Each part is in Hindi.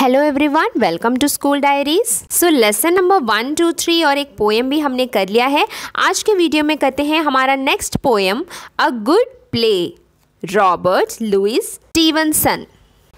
Hello everyone welcome to school diaries so lesson number one two three और एक पोएम भी हमने कर लिया है आज के वीडियो में करते हैं हमारा next poem a good play Robert Louis Stevenson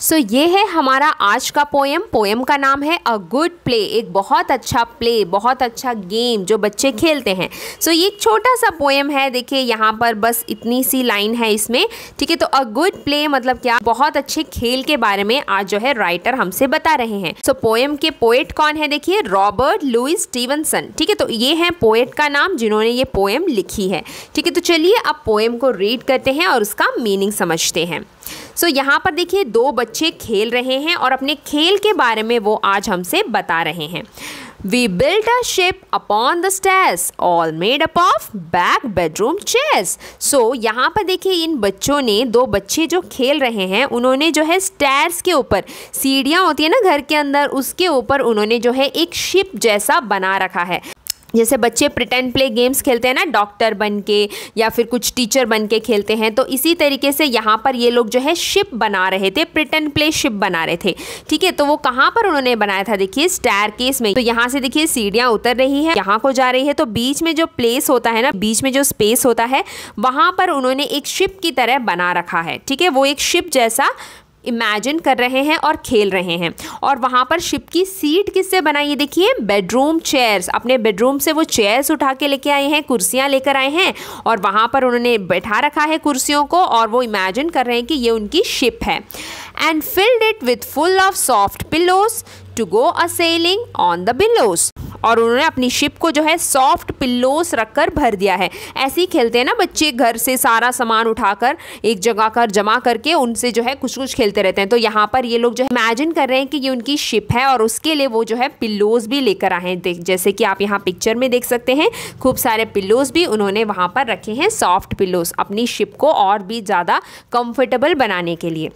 so so, ये है हमारा आज का पोएम पोएम का नाम है अ गुड प्ले एक बहुत अच्छा प्ले बहुत अच्छा गेम जो बच्चे खेलते हैं सो so, ये एक छोटा सा पोएम है देखिए यहाँ पर बस इतनी सी लाइन है इसमें ठीक है तो अ गुड प्ले मतलब क्या बहुत अच्छे खेल के बारे में आज जो है राइटर हमसे बता रहे हैं सो so, पोएम के पोएट कौन है देखिए रॉबर्ट लुइस स्टीवनसन ठीक है तो ये है पोएट का नाम जिन्होंने ये पोएम लिखी है ठीक है तो चलिए अब पोएम को रीड करते हैं और उसका मीनिंग समझते हैं सो so, यहाँ पर देखिए दो बच्चे खेल रहे हैं और अपने खेल के बारे में वो आज हमसे बता रहे हैं We built a ship upon the stairs, all made up of back bedroom chairs. So यहाँ पर देखिए इन बच्चों ने दो बच्चे जो खेल रहे हैं उन्होंने जो है स्टैर्स के ऊपर सीढ़ियाँ होती है ना घर के अंदर उसके ऊपर उन्होंने जो है एक शिप जैसा बना रखा है जैसे बच्चे प्रिटेंड प्ले गेम्स खेलते हैं ना डॉक्टर बन के या फिर कुछ टीचर बन के खेलते हैं तो इसी तरीके से यहाँ पर ये लोग जो है शिप बना रहे थे प्रिटेंड प्ले शिप बना रहे थे ठीक है तो वो कहाँ पर उन्होंने बनाया था देखिए स्टैर केस में तो यहाँ से देखिए सीढ़ियाँ उतर रही है यहाँ को जा रही है तो बीच में जो प्लेस होता है ना बीच में जो स्पेस होता है वहाँ पर उन्होंने एक शिप की तरह बना रखा है ठीक है वो एक शिप जैसा इमेजिन कर रहे हैं और खेल रहे हैं और वहाँ पर शिप की सीट किससे बनाई है देखिए बेडरूम चेयर्स अपने बेडरूम से वो चेयर्स उठा के लेके आए हैं कुर्सियाँ लेकर आए हैं और वहाँ पर उन्होंने बैठा रखा है कुर्सियों को और वो इमेजिन कर रहे हैं कि ये उनकी शिप है and filled it with full of soft pillows to go a sailing on the billows और उन्होंने अपनी शिप को जो है सॉफ्ट पिल्लोस रखकर भर दिया है ऐसे ही खेलते हैं ना बच्चे घर से सारा सामान उठाकर एक जगह कर जमा करके उनसे जो है कुछ कुछ खेलते रहते हैं तो यहाँ पर ये लोग जो है इमेजिन कर रहे हैं कि ये उनकी शिप है और उसके लिए वो जो है पिल्लोज भी लेकर आए हैं जैसे कि आप यहाँ पिक्चर में देख सकते हैं खूब सारे पिल्लोज भी उन्होंने वहाँ पर रखे हैं सॉफ्ट पिल्लोज अपनी शिप को और भी ज़्यादा कम्फर्टेबल बनाने के लिए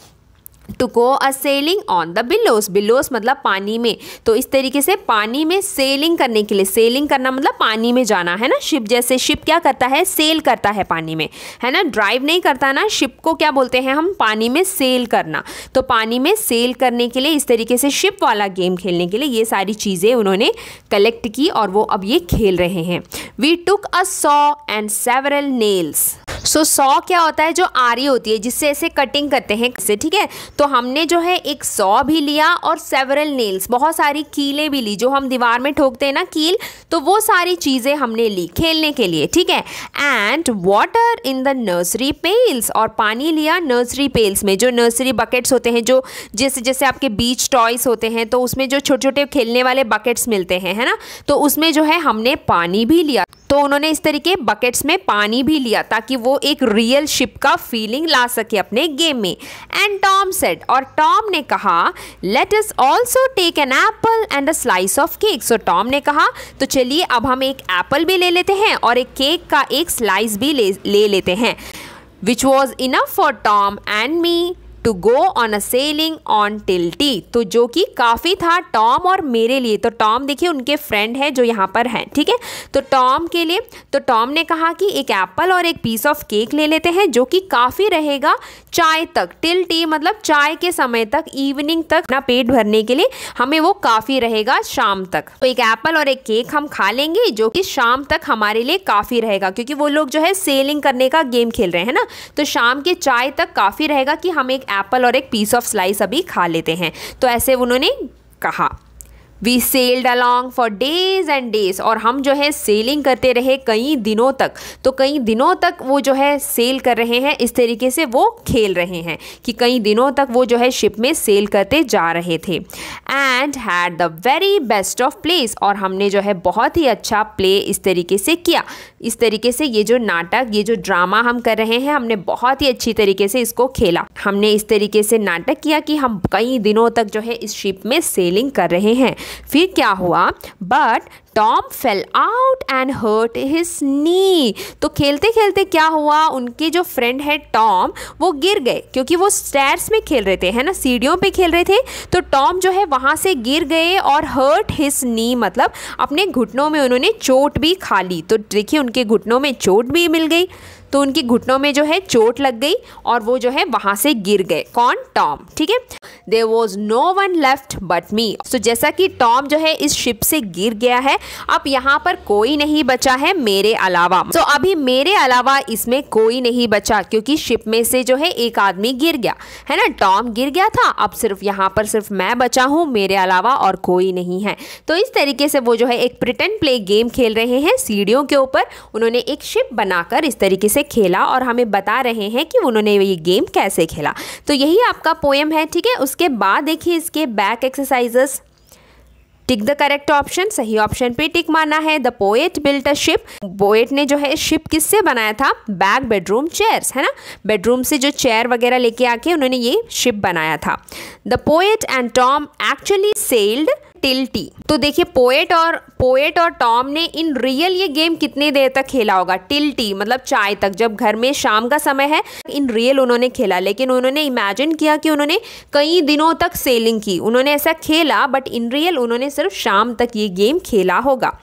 to go a sailing on the billows billows मतलब पानी में तो इस तरीके से पानी में सेलिंग करने के लिए सेलिंग करना मतलब पानी में जाना है ना शिप जैसे शिप क्या करता है सेल करता है पानी में है ना ड्राइव नहीं करता ना शिप को क्या बोलते हैं हम पानी में सेल करना तो पानी में सेल करने के लिए इस तरीके से शिप वाला गेम खेलने के लिए ये सारी चीज़ें उन्होंने कलेक्ट की और वो अब ये खेल रहे हैं we took a saw and several nails so saw क्या होता है जो आरी होती है जिससे ऐसे कटिंग करते हैं इससे ठीक है तो हमने जो है एक सौ भी लिया और सेवरल नेल्स बहुत सारी कीलें भी ली जो हम दीवार में ठोकते हैं ना कील तो वो सारी चीज़ें हमने ली खेलने के लिए ठीक है and water in the nursery pails और पानी लिया नर्सरी पेल्स में जो नर्सरी बकेट्स होते हैं जो जैसे जैसे आपके बीच टॉयस होते हैं तो उसमें जो छोटे छोटे खेलने वाले बकेट्स मिलते हैं है ना तो उसमें जो है हमने पानी भी लिया तो उन्होंने इस तरीके बकेट्स में पानी भी लिया ताकि वो एक रियल शिप का फीलिंग ला सके अपने गेम में एंड टॉम सेड और टॉम ने कहा let us also take an apple and a slice of cake so Tom ने कहा तो चलिए अब हम एक एप्पल भी ले लेते हैं और एक केक का एक स्लाइस भी ले, ले लेते हैं which was enough for Tom and me to go on a sailing on till tea तो जो कि काफ़ी था टॉम और मेरे लिए तो टॉम देखिए उनके फ्रेंड है जो यहाँ पर हैं ठीक है तो टॉम के लिए तो टॉम ने कहा कि एक एप्पल और एक पीस ऑफ केक ले लेते हैं जो कि काफ़ी रहेगा चाय तक टिल टी मतलब चाय के समय तक इवनिंग तक अपना पेट भरने के लिए हमें वो काफ़ी रहेगा शाम तक तो एक एप्पल और एक केक हम खा लेंगे जो कि शाम तक हमारे लिए काफ़ी रहेगा क्योंकि वो लोग जो है सेलिंग करने का गेम खेल रहे हैं ना तो शाम के चाय तक काफ़ी रहेगा कि हम एक एप्पल और एक पीस ऑफ स्लाइस अभी खा लेते हैं तो ऐसे उन्होंने कहा we sailed along for days and days और हम जो है सेलिंग करते रहे कई दिनों तक तो कई दिनों तक वो जो है सेल कर रहे हैं इस तरीके से वो खेल रहे हैं कि कई दिनों तक वो जो है शिप में सेल करते जा रहे थे and had the very best of plays और हमने जो है बहुत ही अच्छा प्ले इस तरीके से किया इस तरीके से ये जो नाटक ये जो ड्रामा हम कर रहे हैं हमने बहुत ही अच्छी तरीके से इसको खेला हमने इस तरीके से नाटक किया कि हम कई दिनों तक जो है इस शिप में सेलिंग कर रहे हैं फिर क्या हुआ but Tom fell out and hurt his knee तो खेलते खेलते क्या हुआ उनके जो फ्रेंड है टॉम वो गिर गए क्योंकि वो स्टेयर्स में खेल रहे थे है ना सीढ़ियों पे खेल रहे थे तो टॉम जो है वहाँ से गिर गए और हर्ट हिज नी मतलब अपने घुटनों में उन्होंने चोट भी खा ली तो देखिए उनके घुटनों में चोट भी मिल गई तो उनके घुटनों में जो है चोट लग गई और वो जो है वहां से गिर गए कौन टॉम ठीक है there was no one left but me so जैसा कि टॉम जो है इस शिप से गिर गया है अब यहाँ पर कोई नहीं बचा है मेरे अलावा तो so, अभी मेरे अलावा इसमें कोई नहीं बचा क्योंकि शिप में से जो है एक आदमी गिर गया है ना टॉम गिर गया था अब सिर्फ यहाँ पर सिर्फ मैं बचा हूँ मेरे अलावा और कोई नहीं है तो इस तरीके से वो जो है एक प्रिटेन प्ले गेम खेल रहे हैं सीढ़ियों के ऊपर उन्होंने एक शिप बनाकर इस तरीके से से खेला और हमें बता रहे हैं कि उन्होंने ये गेम कैसे खेला तो यही आपका पोएम है ठीक है उसके बाद देखिए इसके back exercises tick the correct option सही ऑप्शन पे टिक माना है the poet built a ship poet ने जो है शिप किससे बनाया था बैक बेडरूम चेयर्स है ना बेडरूम से जो चेयर वगैरह लेके आके उन्होंने ये शिप बनाया था the poet and Tom actually sailed till tea तो देखिए पोएट और पोएट और टॉम ने इन रियल ये गेम कितने देर तक खेला होगा टिल टी मतलब चाय तक जब घर में शाम का समय है इन रियल उन्होंने खेला लेकिन उन्होंने इमेजिन किया कि उन्होंने कई दिनों तक सेलिंग की उन्होंने ऐसा खेला बट इन रियल उन्होंने सिर्फ शाम तक ये गेम खेला होगा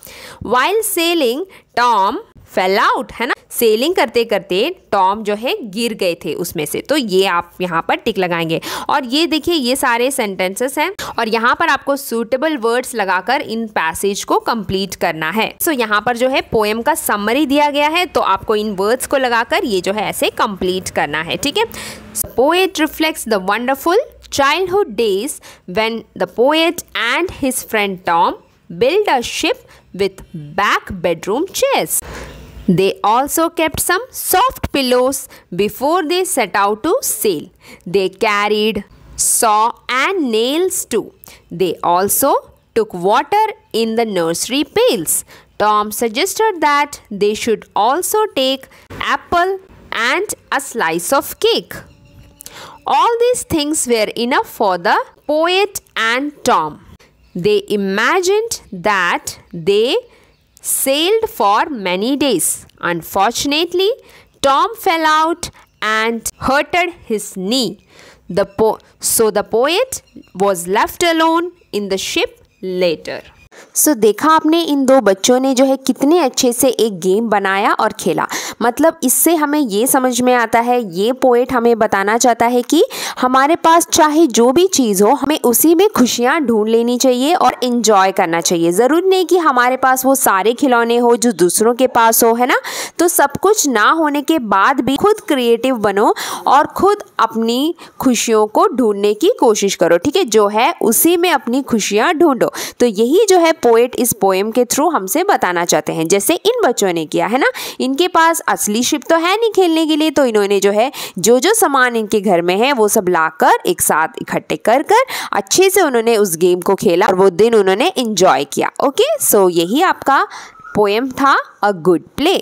while sailing Tom fell out है ना सेलिंग करते करते टॉम जो है गिर गए थे उसमें से तो ये आप यहाँ पर टिक लगाएंगे और ये देखिए ये सारे सेंटेंसेस हैं और यहाँ पर आपको सूटेबल वर्ड्स लगाकर इन पैसेज को कंप्लीट करना है सो so, यहाँ पर जो है पोएम का समरी दिया गया है तो आपको इन वर्ड्स को लगाकर ये जो है ऐसे कंप्लीट करना है ठीक है poet reflects the wonderful childhood days when the poet and his friend Tom build a ship with back bedroom chairs. They also kept some soft pillows before they set out to sail. They carried saw and nails too. They also took water in the nursery pails. Tom suggested that they should also take apple and a slice of cake. All these things were enough for the poet and Tom. They imagined that they sailed for many days. Unfortunately, Tom fell out and hurted his knee. The so the poet was left alone in the ship later. So so, देखा आपने इन दो बच्चों ने जो है कितने अच्छे से एक गेम बनाया और खेला मतलब इससे हमें ये समझ में आता है ये पोएट हमें बताना चाहता है कि हमारे पास चाहे जो भी चीज़ हो हमें उसी में खुशियाँ ढूंढ लेनी चाहिए और इन्जॉय करना चाहिए ज़रूरी नहीं कि हमारे पास वो सारे खिलौने हो जो दूसरों के पास हो है ना तो सब कुछ ना होने के बाद भी खुद क्रिएटिव बनो और खुद अपनी खुशियों को ढूंढने की कोशिश करो ठीक है जो है उसी में अपनी खुशियाँ ढूंढो तो यही जो है पोएट इस पोएम के थ्रू हमसे बताना चाहते हैं जैसे इन बच्चों ने किया है ना इनके पास असली शिप तो है नहीं खेलने के लिए तो इन्होंने जो है जो जो सामान इनके घर में है वो सब लाकर एक साथ इकट्ठे कर कर अच्छे से उन्होंने उस गेम को खेला और वो दिन उन्होंने इंजॉय किया ओके सो यही आपका पोएम था अ गुड प्ले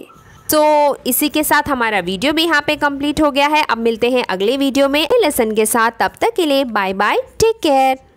तो so, इसी के साथ हमारा वीडियो भी यहाँ पे कंप्लीट हो गया है अब मिलते हैं अगले वीडियो में लेसन के साथ तब तक के लिए बाय बाय टेक केयर